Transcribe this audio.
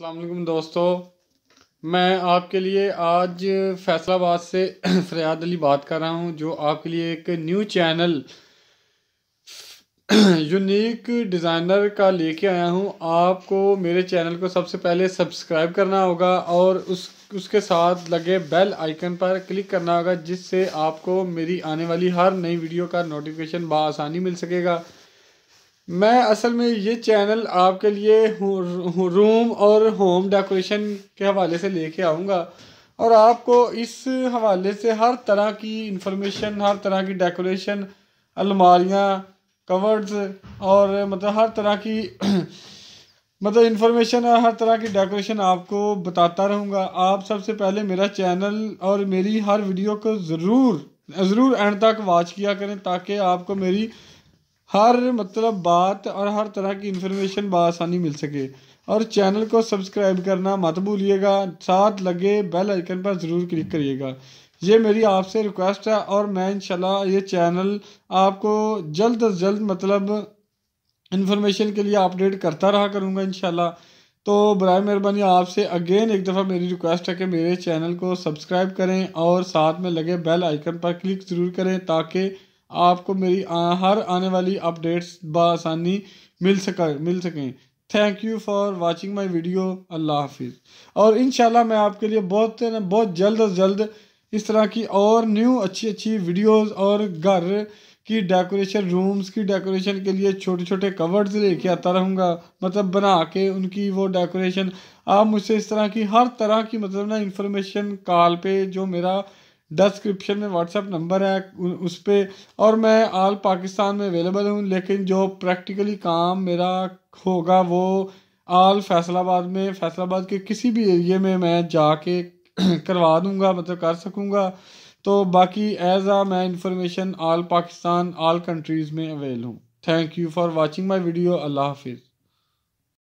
वालेकुम दोस्तों मैं आपके लिए आज फैसलाबाद से फरियाद अली बात कर रहा हूँ जो आपके लिए एक न्यू चैनल यूनिक डिज़ाइनर का लेके आया हूँ आपको मेरे चैनल को सबसे पहले सब्सक्राइब करना होगा और उस उसके साथ लगे बेल आइकन पर क्लिक करना होगा जिससे आपको मेरी आने वाली हर नई वीडियो का नोटिफिकेशन बसानी मिल सकेगा मैं असल में ये चैनल आपके लिए रूम और होम डेकोरेशन के हवाले से लेके आऊँगा और आपको इस हवाले से हर तरह की इंफॉर्मेशन हर तरह की डेकोरेशन अलमारियाँ कवर्स और मतलब हर तरह की मतलब इन्फॉर्मेशन और हर तरह की डेकोरेशन आपको बताता रहूँगा आप सबसे पहले मेरा चैनल और मेरी हर वीडियो को ज़रूर ज़रूर एंड तक वॉच किया करें ताकि आपको मेरी हर मतलब बात और हर तरह की इंफॉर्मेशन बसानी मिल सके और चैनल को सब्सक्राइब करना मत भूलिएगा साथ लगे बेल आइकन पर ज़रूर क्लिक करिएगा ये मेरी आपसे रिक्वेस्ट है और मैं इंशाल्लाह ये चैनल आपको जल्द अज जल्द मतलब इन्फॉर्मेशन के लिए अपडेट करता रहा करूँगा इन तो बर मेहरबानी आपसे अगेन एक दफ़ा मेरी रिक्वेस्ट है कि मेरे चैनल को सब्सक्राइब करें और साथ में लगे बेल आइकन पर क्लिक ज़रूर करें ताकि आपको मेरी आ, हर आने वाली अपडेट्स बसानी मिल सका मिल सकें thank you for watching my video Allah हाफिज़ और इन मैं आपके लिए बहुत बहुत जल्द अज जल्द इस तरह की और न्यू अच्छी अच्छी वीडियोस और घर की डेकोरेशन रूम्स की डेकोरेशन के लिए छोटे छोटे कवर्स लेके आता रहूँगा मतलब बना के उनकी वो डेकोरेशन आप मुझसे इस तरह की हर तरह की मतलब ना इंफॉर्मेशन कॉल पे जो मेरा डिस्क्रिप्शन में व्हाट्सएप नंबर है उस पर और मैं आल पाकिस्तान में अवेलेबल हूँ लेकिन जो प्रैक्टिकली काम मेरा होगा वो आल फैसलाबाद में फैसलाबाद के किसी भी एरिए में मैं जाके करवा दूँगा मतलब कर सकूँगा तो बाकी एज आ मैं information all Pakistan all countries में अवेल हूँ thank you for watching my video Allah हाफिज़